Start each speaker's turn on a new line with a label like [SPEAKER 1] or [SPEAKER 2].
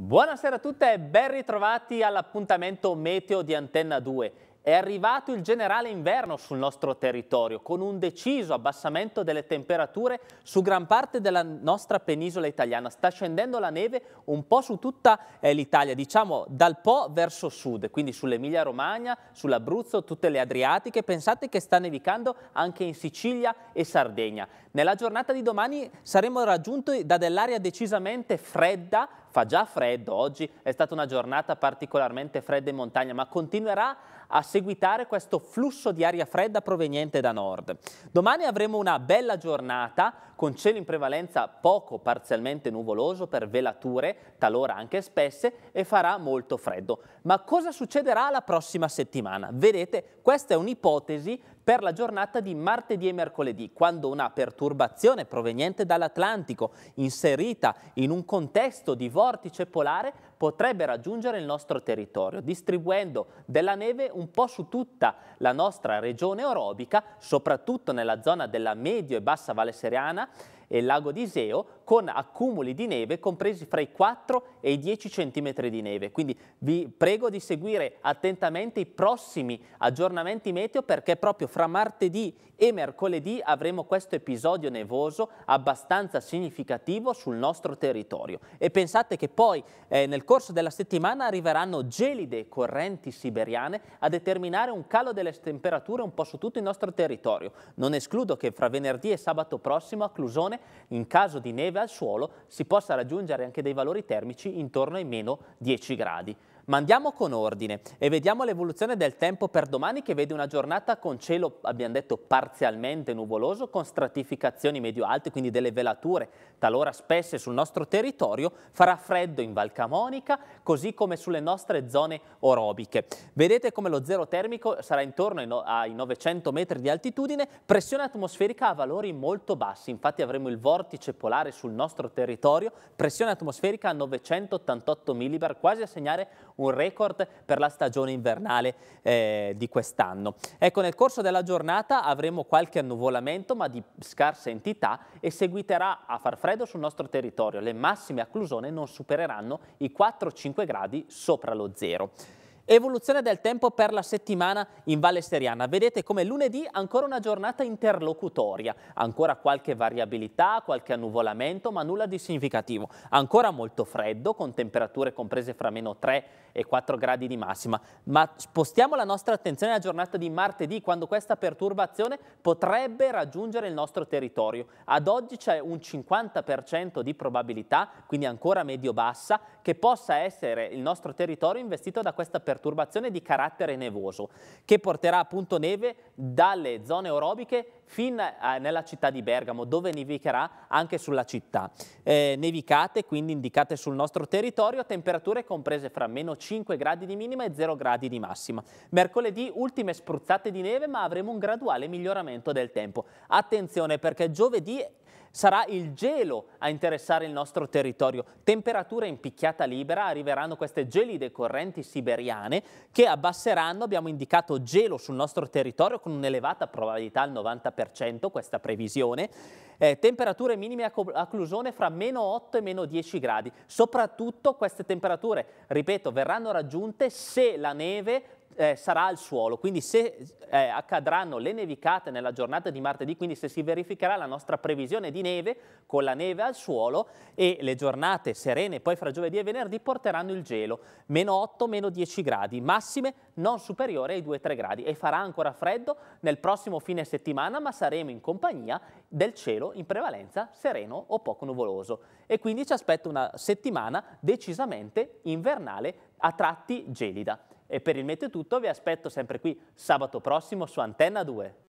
[SPEAKER 1] Buonasera a tutte e ben ritrovati all'appuntamento meteo di Antenna 2. È arrivato il generale inverno sul nostro territorio con un deciso abbassamento delle temperature su gran parte della nostra penisola italiana. Sta scendendo la neve un po' su tutta eh, l'Italia, diciamo dal Po verso sud, quindi sull'Emilia Romagna, sull'Abruzzo, tutte le Adriatiche. Pensate che sta nevicando anche in Sicilia e Sardegna. Nella giornata di domani saremo raggiunti da dell'aria decisamente fredda fa già freddo oggi, è stata una giornata particolarmente fredda in montagna, ma continuerà a seguitare questo flusso di aria fredda proveniente da nord. Domani avremo una bella giornata con cielo in prevalenza poco parzialmente nuvoloso per velature, talora anche spesse e farà molto freddo. Ma cosa succederà la prossima settimana? Vedete, questa è un'ipotesi per la giornata di martedì e mercoledì, quando una perturbazione proveniente dall'Atlantico, inserita in un contesto di vortice polare, potrebbe raggiungere il nostro territorio, distribuendo della neve un po' su tutta la nostra regione orobica, soprattutto nella zona della medio e bassa Valle Seriana e il Lago di Iseo, con accumuli di neve compresi fra i 4 e i 10 cm di neve. Quindi vi prego di seguire attentamente i prossimi aggiornamenti meteo perché proprio fra martedì e mercoledì avremo questo episodio nevoso abbastanza significativo sul nostro territorio. E pensate che poi eh, nel corso della settimana arriveranno gelide correnti siberiane a determinare un calo delle temperature un po' su tutto il nostro territorio. Non escludo che fra venerdì e sabato prossimo a Clusone, in caso di neve, al suolo si possa raggiungere anche dei valori termici intorno ai meno 10 gradi. Ma andiamo con ordine e vediamo l'evoluzione del tempo per domani che vede una giornata con cielo, abbiamo detto, parzialmente nuvoloso, con stratificazioni medio-alte, quindi delle velature talora spesse sul nostro territorio, farà freddo in Val Camonica, così come sulle nostre zone orobiche. Vedete come lo zero termico sarà intorno ai, ai 900 metri di altitudine, pressione atmosferica a valori molto bassi, infatti avremo il vortice polare sul nostro territorio, pressione atmosferica a 988 millibar, quasi a segnare un record per la stagione invernale eh, di quest'anno. Ecco, nel corso della giornata avremo qualche annuvolamento, ma di scarsa entità, e seguiterà a far freddo sul nostro territorio. Le massime a Clusone non supereranno i 4-5 gradi sopra lo zero. Evoluzione del tempo per la settimana in Valle Seriana. Vedete come lunedì ancora una giornata interlocutoria, ancora qualche variabilità, qualche annuvolamento, ma nulla di significativo. Ancora molto freddo, con temperature comprese fra meno 3 e 4 gradi di massima, ma spostiamo la nostra attenzione alla giornata di martedì, quando questa perturbazione potrebbe raggiungere il nostro territorio. Ad oggi c'è un 50% di probabilità, quindi ancora medio-bassa, che possa essere il nostro territorio investito da questa perturbazione perturbazione di carattere nevoso che porterà appunto neve dalle zone aerobiche fin eh, nella città di Bergamo dove nevicherà anche sulla città. Eh, nevicate quindi indicate sul nostro territorio temperature comprese fra meno 5 gradi di minima e 0 gradi di massima. Mercoledì ultime spruzzate di neve ma avremo un graduale miglioramento del tempo. Attenzione perché giovedì Sarà il gelo a interessare il nostro territorio. Temperature in picchiata libera, arriveranno queste gelide correnti siberiane che abbasseranno, abbiamo indicato gelo sul nostro territorio con un'elevata probabilità al 90%, questa previsione. Eh, temperature minime a Clusone fra meno 8 e meno 10 gradi. Soprattutto queste temperature, ripeto, verranno raggiunte se la neve eh, sarà al suolo, quindi se eh, accadranno le nevicate nella giornata di martedì, quindi se si verificherà la nostra previsione di neve con la neve al suolo e le giornate serene poi fra giovedì e venerdì porteranno il gelo, meno 8, meno 10 gradi, massime non superiori ai 2-3 gradi e farà ancora freddo nel prossimo fine settimana ma saremo in compagnia del cielo in prevalenza sereno o poco nuvoloso e quindi ci aspetta una settimana decisamente invernale a tratti gelida. E per il Mete Tutto vi aspetto sempre qui sabato prossimo su Antenna 2.